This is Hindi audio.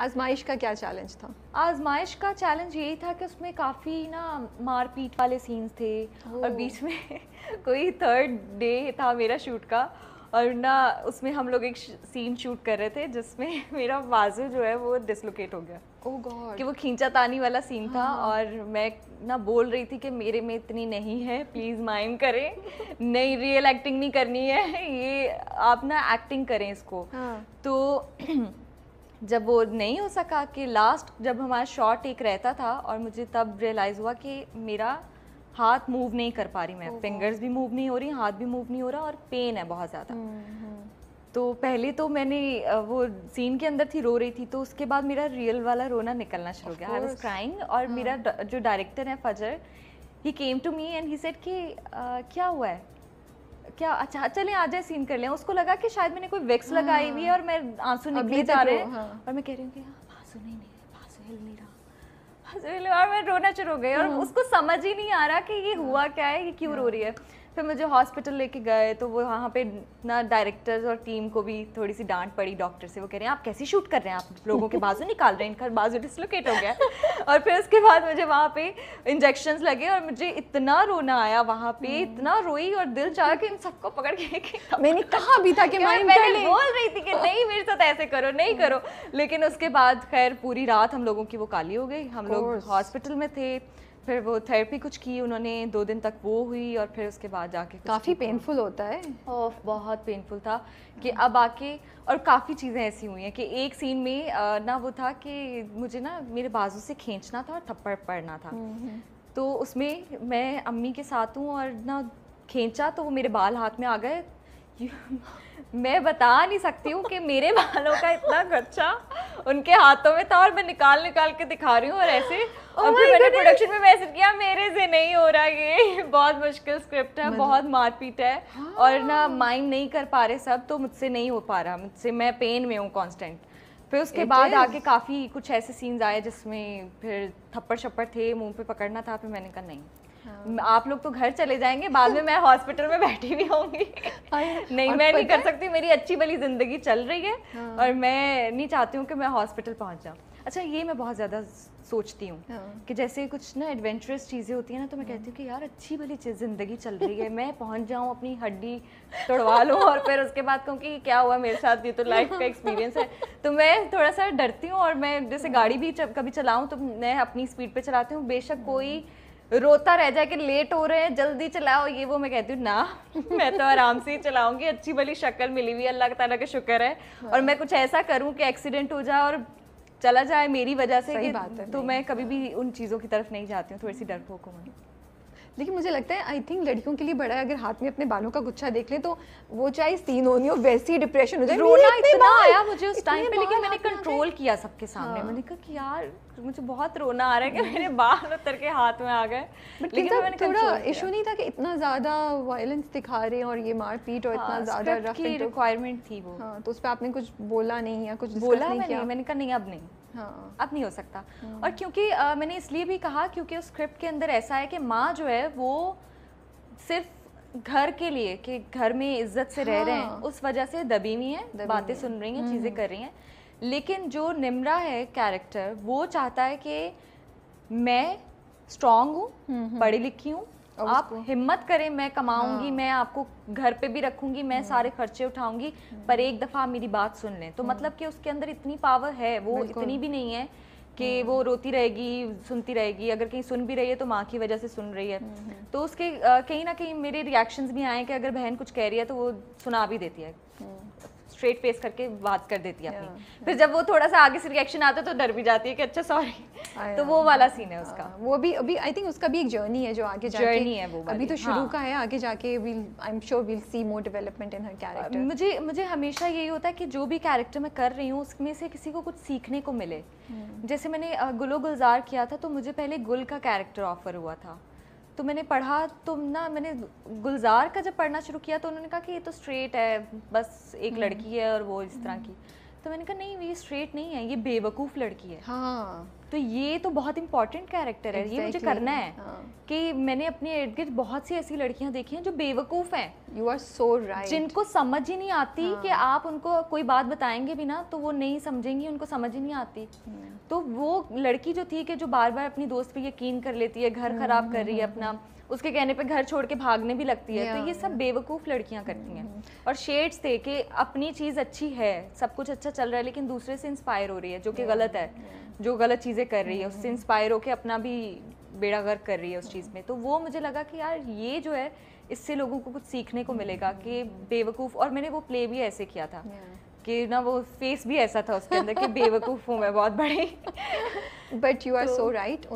आजमाइश का क्या चैलेंज था आजमाइश का चैलेंज यही था कि उसमें काफ़ी ना मारपीट वाले सीन्स थे और बीच में कोई थर्ड डे था मेरा शूट का और ना उसमें हम लोग एक सीन शूट कर रहे थे जिसमें मेरा बाजू जो है वो डिसलोकेट हो गया oh गॉड कि वो खींचा तानी वाला सीन था हाँ, हाँ। और मैं ना बोल रही थी कि मेरे में इतनी नहीं है प्लीज़ माइम करें नहीं रियल एक्टिंग नहीं करनी है ये आप ना एक्टिंग करें इसको हाँ। तो जब वो नहीं हो सका कि लास्ट जब हमारा शॉर्ट एक रहता था और मुझे तब रियलाइज़ हुआ कि मेरा हाथ मूव नहीं कर पा रही मैं फिंगर्स भी मूव नहीं हो रही हाथ भी मूव नहीं हो रहा और पेन है बहुत ज़्यादा हम्म, हम्म। तो पहले तो मैंने वो सीन के अंदर थी रो रही थी तो उसके बाद मेरा रियल वाला रोना निकलना शुरू हो गया आई वॉज क्राइंग और हाँ. मेरा जो डायरेक्टर है फजर he came to me and he said कि क्या हुआ है क्या अच्छा चले आ जाए सीन कर लें उसको लगा कि शायद मैंने कोई वेक्स हाँ। लगाई हुई है और मैं आंसू निकले जा रहे हैं हाँ। और मैं कह रही हूँ कि हाँ, आंसू नहीं आंसू हिल नहीं रहा आंसू हिल और मैं रोना शुरू हो गई और हाँ। उसको समझ ही नहीं आ रहा कि ये हुआ हाँ। क्या है ये क्यों रो रही है फिर मुझे हॉस्पिटल लेके गए तो वो वहाँ पे ना डायरेक्टर्स और टीम को भी थोड़ी सी डांट पड़ी डॉक्टर से वो कह रहे हैं आप कैसे शूट कर रहे हैं आप लोगों के बाजू निकाल रहे हैं इनका बाजू डिसलोकेट हो गया और फिर उसके बाद मुझे वहाँ पे इंजेक्शन लगे और मुझे इतना रोना आया वहाँ पे हम्म। इतना रोई और दिल चाह कि इन सबको पकड़ के मैंने कहा भी था कि मैं बोल रही थी कि नहीं मेरे साथ ऐसे करो नहीं हम्म। करो लेकिन उसके बाद खैर पूरी रात हम लोगों की वो काली हो गई हम लोग हॉस्पिटल में थे फिर वो थेरेपी कुछ की उन्होंने दो दिन तक वो हुई और फिर उसके बाद जाके काफ़ी पेनफुल होता है और बहुत पेनफुल था कि अब आके और काफ़ी चीज़ें ऐसी हुई हैं कि एक सीन में ना वो था कि मुझे ना मेरे बाजू से खींचना था और थप्पड़ पड़ना था हम्म, हम्म। तो उसमें मैं अम्मी के साथ हूँ और ना खींचा तो वो मेरे बाल हाथ में आ गए मैं बता नहीं सकती हूँ कि मेरे बालों का इतना खर्चा उनके हाथों में था और मैं निकाल निकाल के दिखा रही हूँ और ऐसे oh और फिर मैंने प्रोडक्शन में मैसेज किया मेरे से नहीं हो रहा ये बहुत मुश्किल स्क्रिप्ट है मतलब बहुत मारपीट है हाँ। और ना माइंड हाँ। नहीं कर पा रहे सब तो मुझसे नहीं हो पा रहा मुझसे मैं पेन में हूँ कॉन्स्टेंट फिर उसके It बाद is. आगे काफ़ी कुछ ऐसे सीन्स आए जिसमें फिर थप्पड़ छप्पड़ थे मुंह पे पकड़ना था फिर मैंने कहा नहीं हाँ। आप लोग तो घर चले जाएंगे बाद में मैं हॉस्पिटल में बैठी भी होंगी हाँ। नहीं मैं नहीं कर सकती मेरी अच्छी वाली जिंदगी चल रही है हाँ। और मैं नहीं चाहती हूँ कि मैं हॉस्पिटल पहुँच जाऊँ अच्छा ये मैं बहुत ज़्यादा सोचती हूँ हाँ। कि जैसे कुछ ना एडवेंचरस चीज़ें होती हैं ना तो मैं हाँ। कहती हूँ कि यार अच्छी भली ज़िंदगी चल रही है मैं पहुँच जाऊँ अपनी हड्डी तोड़वा लूँ और फिर उसके बाद कहूँ कि क्या हुआ मेरे साथ ये तो लाइफ का एक्सपीरियंस है तो मैं थोड़ा सा डरती हूँ और मैं जैसे गाड़ी भी कभी चलाऊँ तो मैं अपनी स्पीड पर चलाती हूँ बेशक कोई हाँ। रोता रह जाए कि लेट हो रहे हैं जल्दी चलाओ ये वो मैं कहती हूँ ना मैं तो आराम से ही चलाऊंगी अच्छी भली शक्ल मिली हुई अल्लाह ताला का शुक्र है हाँ। और मैं कुछ ऐसा करूँ कि एक्सीडेंट हो जाए और चला जाए मेरी वजह से सही बात है तो मैं कभी भी उन चीज़ों की तरफ नहीं जाती हूँ थोड़ी सी डरपोक हूँ देखिए मुझे लगता है आई थिंक लड़कियों के लिए बड़ा है अगर हाथ में अपने बालों का गुच्छा देख ले तो वो चाहे सीन हो नहीं हो वैसे ही डिप्रेशन हो जाए रोना इतना आया मुझे उस टाइम पे लेकिन मैंने कंट्रोल किया सबके सामने हाँ। मैंने कहा कि यार मुझे बहुत रोना आ रहा है कि मेरे बाल उतर के हाथ में आ गए लेकिन मैंने थोड़ा इशू नहीं था कि इतना ज़्यादा वायलेंस दिखा रहे हैं और ये मारपीट और इतना हाँ, ज़्यादा रिक्वायरमेंट थी वो हाँ, तो उस पर आपने कुछ बोला नहीं या कुछ बोला नहीं मैंने कहा नहीं अब नहीं हाँ। अब नहीं हो सकता हाँ। और क्योंकि आ, मैंने इसलिए भी कहा क्योंकि उस स्क्रिप्ट के अंदर ऐसा है कि माँ जो है वो सिर्फ घर के लिए कि घर में इज्जत से हाँ। रह रहे हैं हाँ। उस वजह से दबी हुई है बातें सुन रही हैं हम्म। चीज़ें कर रही हैं लेकिन जो निमरा है कैरेक्टर वो चाहता है कि मैं स्ट्रांग हूँ हम्म, हम्म। पढ़ी लिखी हूँ आप हिम्मत करें मैं कमाऊंगी हाँ। मैं आपको घर पे भी रखूंगी मैं हाँ। सारे खर्चे उठाऊंगी हाँ। पर एक दफ़ा मेरी बात सुन लें तो हाँ। मतलब कि उसके अंदर इतनी पावर है वो इतनी भी नहीं है कि वो रोती रहेगी सुनती रहेगी अगर कहीं सुन भी रही है तो माँ की वजह से सुन रही है तो उसके कहीं ना कहीं मेरे रिएक्शंस भी आए कि अगर बहन कुछ कह रही है तो वो सुना भी देती है स्ट्रेट फेस करके बात कर देती है अपनी फिर जब वो थोड़ा सा आगे से रिएक्शन आता है तो डर भी जाती है कि अच्छा सॉरी तो वो वाला सीन है उसका हाँ, वो भी अभी आई थिंक उसका भी एक जर्नी है जो आगे जर्नी है वो अभी तो शुरू हाँ। का है आगे जाके we'll I am sure we'll see more development in her character मुझे मुझे हमेशा यही होता है कि जो भी कैरेक्टर मैं कर रही हूँ उसमें से किसी को कुछ सीखने को मिले hmm. जैसे मैंने गुलो गुलजार किया था तो मुझे पहले गुल का कैरेक्टर ऑफर हुआ था तो मैंने पढ़ा तो ना मैंने गुलजार का जब पढ़ना शुरू किया तो उन्होंने कहा कि ये तो स्ट्रेट है बस एक हम्म। लड़की है और वो इस तरह हम्म। की तो मैंने कहा नहीं ये स्ट्रेट नहीं है ये बेवकूफ़ लड़की है हाँ तो ये तो बहुत इंपॉर्टेंट कैरेक्टर है exactly. ये मुझे करना है हाँ. कि मैंने अपने इर्द गिर्द बहुत सी ऐसी लड़कियां देखी हैं जो बेवकूफ़ हैं यू आर सो राइट जिनको समझ ही नहीं आती हाँ. कि आप उनको कोई बात बताएंगे भी ना तो वो नहीं समझेंगी उनको समझ ही नहीं आती हम्म। तो वो लड़की जो थी कि जो बार बार अपनी दोस्त पर यकीन कर लेती है घर खराब कर रही है हम्म। अपना उसके कहने पे घर छोड़ के भागने भी लगती है तो ये सब बेवकूफ़ लड़कियां करती हैं हम्म। और शेड्स थे कि अपनी चीज़ अच्छी है सब कुछ अच्छा चल रहा है लेकिन दूसरे से इंस्पायर हो रही है जो कि गलत है जो गलत चीज़ें चीज़ें कर रही है हम्म, उससे इंस्पायर हम्म। होकर अपना भी बेड़ा गर्क कर रही है उस चीज़ में तो वो मुझे लगा कि यार ये जो है इससे लोगों को कुछ सीखने को मिलेगा कि हम्म, बेवकूफ़ और मैंने वो प्ले भी ऐसे किया था कि ना वो फेस भी ऐसा था उसके अंदर कि बेवकूफ़ हूँ मैं बहुत बड़ी but you are so right